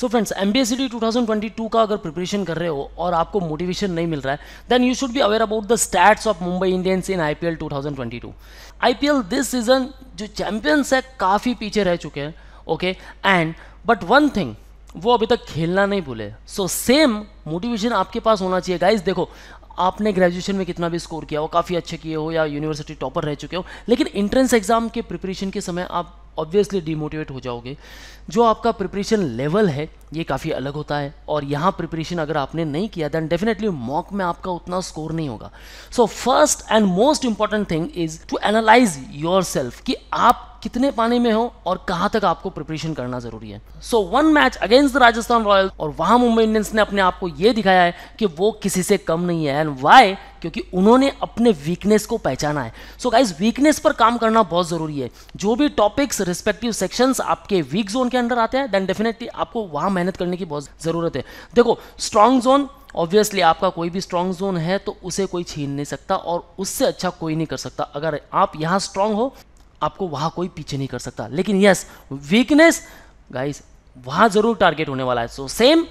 सो friends M B S C का अगर preparation कर रहे हो और आपको मोटिवेशन नहीं मिल रहा है then you should be aware about the stats of Mumbai Indians in I P L two two this season जो चैंपियंस है काफ़ी पीछे रह चुके हैं okay and but one thing वो अभी तक खेलना नहीं भूले सो सेम मोटिवेशन आपके पास होना चाहिए गाइज देखो आपने ग्रेजुएशन में कितना भी स्कोर किया हो काफ़ी अच्छे किए हो या यूनिवर्सिटी टॉपर रह चुके हो लेकिन इंट्रेंस एग्जाम के प्रिपरेशन के समय आप ऑब्वियसली डिमोटिवेट हो जाओगे जो आपका प्रिपरेशन लेवल है ये काफ़ी अलग होता है और यहाँ प्रिपरेशन अगर आपने नहीं किया दैन डेफिनेटली मॉक में आपका उतना स्कोर नहीं होगा so first and most important thing is to analyse yourself कि आप कितने पानी में हो और कहां तक आपको प्रिपरेशन करना जरूरी है so one match against the Rajasthan Royals और वहां मुंबई इंडियंस ने अपने आप को यह दिखाया है कि वो किसी से कम नहीं है एंड वाई क्योंकि उन्होंने अपने वीकनेस को पहचाना है सो गाइज वीकनेस पर काम करना बहुत ज़रूरी है जो भी टॉपिक्स रिस्पेक्टिव सेक्शंस आपके वीक जोन के अंदर आते हैं देन डेफिनेटली आपको वहां मेहनत करने की बहुत ज़रूरत है देखो स्ट्रांग जोन ऑब्वियसली आपका कोई भी स्ट्रांग जोन है तो उसे कोई छीन नहीं सकता और उससे अच्छा कोई नहीं कर सकता अगर आप यहाँ स्ट्रांग हो आपको वहां कोई पीछे नहीं कर सकता लेकिन यस वीकनेस गाइस वहां ज़रूर टारगेट होने वाला है सो so, सेम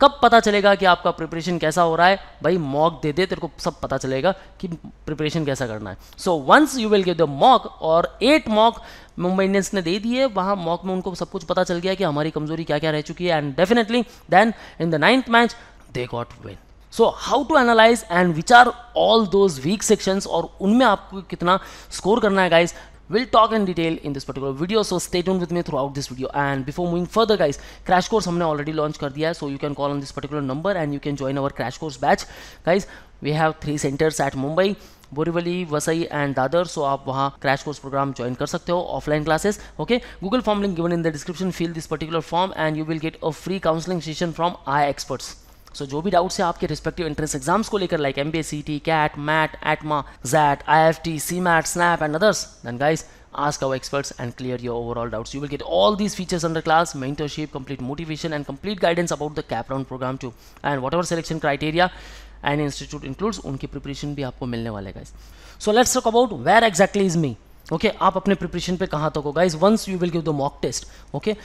कब पता चलेगा कि आपका प्रिपरेशन कैसा हो रहा है भाई मॉक दे दे तेरे को सब पता चलेगा कि प्रिपरेशन कैसा करना है so once you will give the mock और एट मॉक मुंबई इंडियंस ने दे दिए वहाँ मॉक में उनको सब कुछ पता चल गया कि हमारी कमजोरी क्या क्या रह चुकी है and definitely then in the ninth match they got win so how to analyse and which are all those weak sections और उनमें आपको कितना स्कोर करना है guys we'll talk in detail in this particular video so stay tuned with me throughout this video and before moving further guys crash course humne already launch kar diya hai so you can call on this particular number and you can join our crash course batch guys we have three centers at Mumbai Borivali Vasai and Dadar so आप वहाँ crash course program join कर सकते हो offline classes okay Google form link given in the description fill this particular form and you will get a free counselling session from I experts so जो भी doubts है आपके respective entrance exams को लेकर like M B CAT MAT ATMA XAT I F T CMAT SNAP and others then guys ask our experts and clear your overall doubts you will get all these features under class mentorship complete motivation and complete guidance about the cap round program too and whatever selection criteria and institute includes उनकी preparation भी आपको मिलने वाले guys so let's talk about where exactly is me okay आप अपने preparation पे कहाँ तक हो guys once you will give the mock test okay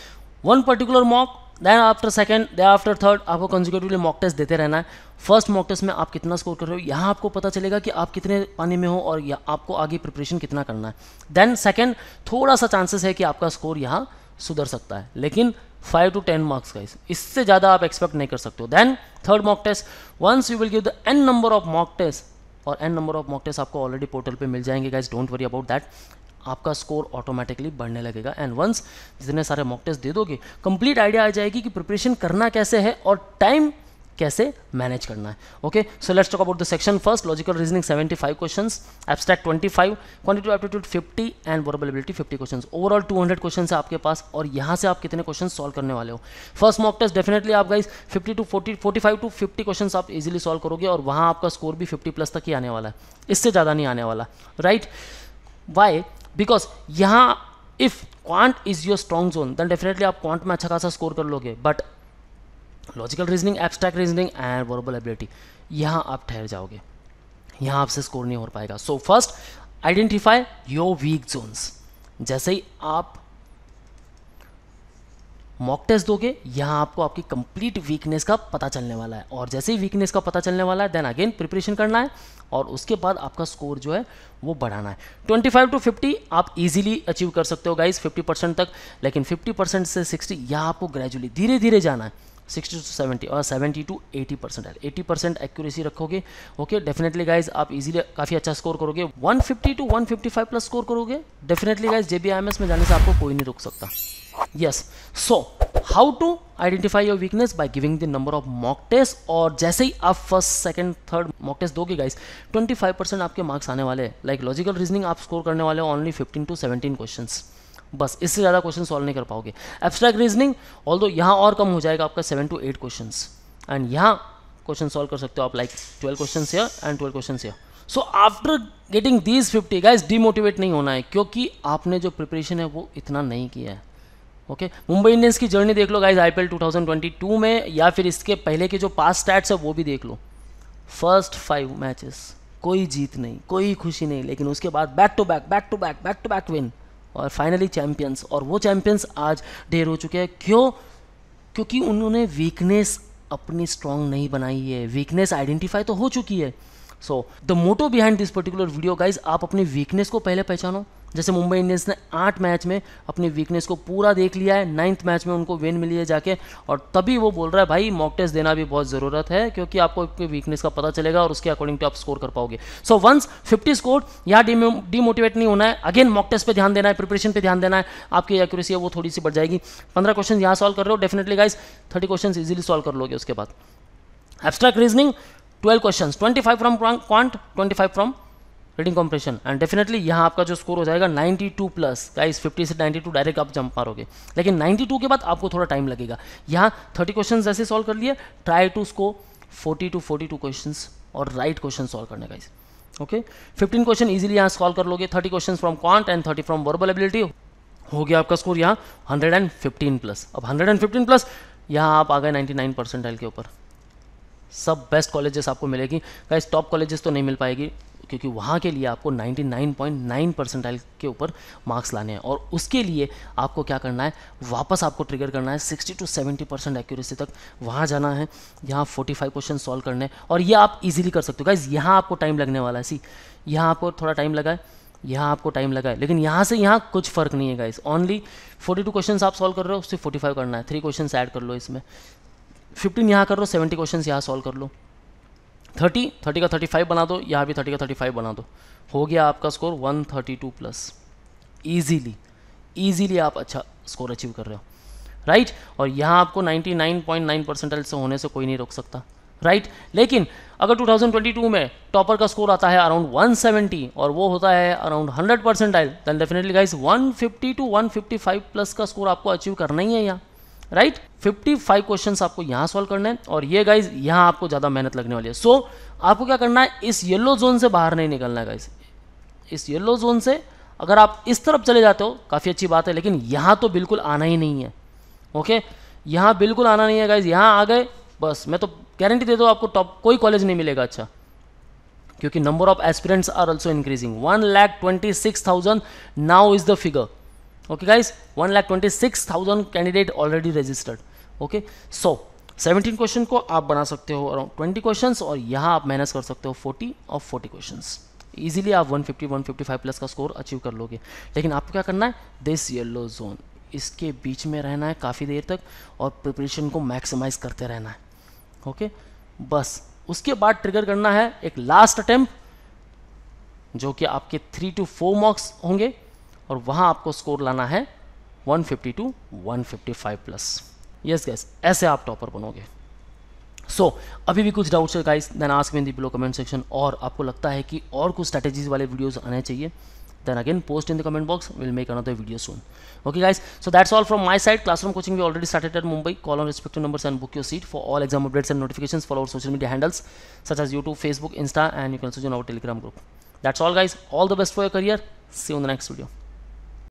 one particular mock then after second then after third आपको कंजिक्यूटिवली मॉक टेस्ट देते रहना है फर्स्ट मॉक टेस्ट में आप कितना स्कोर कर रहे हो यहाँ आपको पता चलेगा कि आप कितने पानी में हो और या आपको आगे प्रिपरेशन कितना करना है देन सेकेंड थोड़ा सा चांसेस है कि आपका स्कोर यहाँ सुधर सकता है लेकिन फाइव टू टेन मार्क्स का इससे ज़्यादा आप एक्सपेक्ट नहीं कर सकते हो then third mock test once you will give the N number of mock test और N number of mock test आपको ऑलरेडी पोर्टल पे मिल जाएंगे guys don't worry about that आपका स्कोर ऑटोमेटिकली बढ़ने लगेगा एंड वंस जितने सारे मॉक टेस्ट दे दोगे कंप्लीट आइडिया आ जाएगी कि प्रिपरेशन करना कैसे है और टाइम कैसे मैनेज करना है okay so let's talk about the section first logical reasoning 75 questions twenty five quantitative aptitude fifty and verbal ability fifty question overall 200 question है आपके पास और यहाँ से आप कितने क्वेश्चन सॉल्व करने वाले हो फर्स्ट मॉक टेस्ट डेफिनेटली आप guys 50 to 40 45 to fifty question आप इजिली सॉल्व करोगे और वहाँ आपका स्कोर भी फिफ्टी प्लस तक ही आने वाला है इससे ज़्यादा नहीं आने वाला राइट right? वाई बिकॉज यहाँ if quant is your strong zone then definitely आप क्वांट में अच्छा खासा स्कोर कर लोगे but logical reasoning abstract reasoning and verbal ability यहाँ आप ठहर जाओगे यहाँ आपसे स्कोर नहीं हो पाएगा so first identify your weak zones जैसे ही आप मॉक टेस्ट दोगे यहाँ आपको आपकी कंप्लीट वीकनेस का पता चलने वाला है और जैसे ही वीकनेस का पता चलने वाला है देन अगेन प्रिपरेशन करना है और उसके बाद आपका स्कोर जो है वो बढ़ाना है 25 टू 50 आप इजीली अचीव कर सकते हो गाइज 50 परसेंट तक लेकिन 50 परसेंट से 60 यह आपको ग्रेजुअली धीरे धीरे जाना है सिक्सटी टू सेवेंटी और सेवेंटी टू एटी परसेंट है एटी परसेंट एक्यूरेसी रखोगे ओके डेफिनेटली गाइज आप इजीली काफ़ी अच्छा स्कोर करोगे one fifty to one fifty five plus score करोगे डेफिनेटली गाइज जे में जाने से आपको कोई नहीं रोक सकता yes so how to identify your weakness by giving the number of mock test और जैसे ही आप first second third mock test दोगे गाइस 25 परसेंट आपके मार्क्स आने वाले हैं लाइक लॉजिकल रीजनिंग आप स्कोर करने वाले हो ओनली 15 टू 17 क्वेश्चंस बस इससे ज़्यादा क्वेश्चन सॉल्व नहीं कर पाओगे एब्स्ट्रैक्ट रीजनिंग ऑल दो यहाँ और कम हो जाएगा आपका seven to eight question and यहाँ क्वेश्चन सॉल्व कर सकते हो आप लाइक ट्वेल्व क्वेश्चन या एंड ट्वेल्व क्वेश्चन या so after getting these fifty guys demotivate नहीं होना है क्योंकि आपने जो प्रिपरेशन है वो इतना नहीं किया है ओके मुंबई इंडियंस की जर्नी देख लो गाइज आई पी में या फिर इसके पहले के जो पास स्टैट्स है वो भी देख लो फर्स्ट फाइव मैचेस कोई जीत नहीं कोई खुशी नहीं लेकिन उसके बाद back to back back to back back to back win और फाइनली चैम्पियंस और वो चैम्पियंस आज ढेर हो चुके हैं क्यों क्योंकि उन्होंने वीकनेस अपनी स्ट्रांग नहीं बनाई है वीकनेस आइडेंटिफाई तो हो चुकी है so the motto behind this particular video guys आप अपनी वीकनेस को पहले पहचानो जैसे मुंबई इंडियंस ने आठ मैच में अपनी वीकनेस को पूरा देख लिया है नाइन्थ मैच में उनको विन मिली है जाके और तभी वो बोल रहा है भाई मॉक टेस्ट देना भी बहुत ज़रूरत है क्योंकि आपको वीकनेस का पता चलेगा और उसके अकॉर्डिंग टू आप स्कोर कर पाओगे सो वंस फिफ्टी स्कोर यहाँ डिमोटिवेट नहीं होना है अगेन मॉक टेस्ट पर ध्यान देना है प्रिपरेशन पर ध्यान देना है आपकी एक्यूरेसी है वो थोड़ी सी बढ़ जाएगी पंद्रह क्वेश्चन यहाँ सॉल्व कर रहे हो definitely guys thirty question easily solve कर लोगे उसके बाद abstract reasoning 12 questions 25 from quant 25 from reading comprehension and definitely यहाँ आपका जो स्कोर हो जाएगा 92 प्लस गाइस 50 से 92 डायरेक्ट आप जंप मारोगे लेकिन 92 के बाद आपको थोड़ा टाइम लगेगा यहाँ 30 क्वेश्चन जैसे सॉल्व कर लिए try to score 40 to 42 question और राइट क्वेश्चन सॉल्व करने का ओके फिफ्टीन क्वेश्चन इजिली यहाँ सॉल्व कर लोगे thirty question from quant and thirty from verbal ability हो गया आपका स्कोर यहाँ हंड्रेड एंड फिफ्टीन प्लस अब हंड्रेड एंड फिफ्टीन प्लस यहाँ आप आ गए नाइन्टी नाइन परसेंटाइल के ऊपर सब बेस्ट कॉलेजेस आपको मिलेगी गाइस टॉप कॉलेजेस तो नहीं मिल पाएगी क्योंकि वहाँ के लिए आपको 99.9 परसेंटाइल के ऊपर मार्क्स लाने हैं और उसके लिए आपको क्या करना है वापस आपको ट्रिगर करना है 60 टू 70 परसेंट एक्यूरेसी तक वहाँ जाना है यहाँ 45 क्वेश्चन सॉल्व करने हैं और ये आप इजीली कर सकते हो गाइज यहाँ आपको टाइम लगने वाला है सी यहाँ आपको थोड़ा टाइम लगा है यहाँ आपको टाइम लगा है लेकिन यहाँ से यहाँ कुछ फ़र्क नहीं है गाइज ओनली फोर्टी टू आप सॉल्व कर रहे हो उससे फोर्टी करना है थ्री क्वेश्चन ऐड कर लो इसमें फिफ्टीन यहाँ कर लो सेवेंटी क्वेश्चन यहाँ सॉल्व कर लो थर्टी थर्टी का थर्टी फाइव बना दो यहाँ भी थर्टी का थर्टी फाइव बना दो हो गया आपका score one thirty two plus easily easily आप अच्छा स्कोर अचीव कर रहे हो राइट right? और यहाँ आपको ninety nine point nine percentage से होने से कोई नहीं रोक सकता राइट right? लेकिन अगर 2022 में टॉपर का स्कोर आता है अराउंड 170 और वो होता है around 100 percentile then definitely guys 150 to 155 plus का स्कोर आपको अचीव करना ही है यहाँ राइट right? 55 क्वेश्चन आपको यहां सॉल्व करने हैं और ये गाइज यहां आपको ज़्यादा मेहनत लगने वाली है सो so, आपको क्या करना है इस येलो जोन से बाहर नहीं निकलना है गाइज इस येलो जोन से अगर आप इस तरफ चले जाते हो काफ़ी अच्छी बात है लेकिन यहां तो बिल्कुल आना ही नहीं है ओके okay? यहां बिल्कुल आना नहीं है गाइज यहां आ गए बस मैं तो गारंटी दे दो आपको टॉप कोई कॉलेज नहीं मिलेगा अच्छा क्योंकि number of aspirants are also increasing one lakh twenty six thousand now is the figure okay one lakh twenty six thousand candidate already registered okay so seventeen question को आप बना सकते हो अराउंड ट्वेंटी क्वेश्चन और यहाँ आप मैनेज कर सकते हो फोर्टी और फोर्टी क्वेश्चन ईजिली आप one one fifty fifty five plus का स्कोर अचीव कर लोगे लेकिन आपको क्या करना है दिस येलो जोन इसके बीच में रहना है काफ़ी देर तक और प्रिपरेशन को मैक्सिमाइज करते रहना है ओके बस उसके बाद ट्रिगर करना है एक लास्ट अटेम्प्ट जो कि आपके थ्री टू फोर मार्क्स होंगे और वहाँ आपको स्कोर लाना है 150 टू 155 प्लस यस गैस ऐसे आप टॉपर बनोगे सो so, अभी भी कुछ डाउट है guys then ask in the below comment section और आपको लगता है कि और कुछ स्ट्रैटेजीज वाले वीडियोस आने चाहिए then again post in the comment box will make another video soon okay guys so that's all from my side classroom coaching भी already started at Mumbai call on respective number and book your seat for all exam updates and notification for social media handles such as YouTube Facebook Insta and you can such join our Telegram group that's all guys all the best for your career see in the next video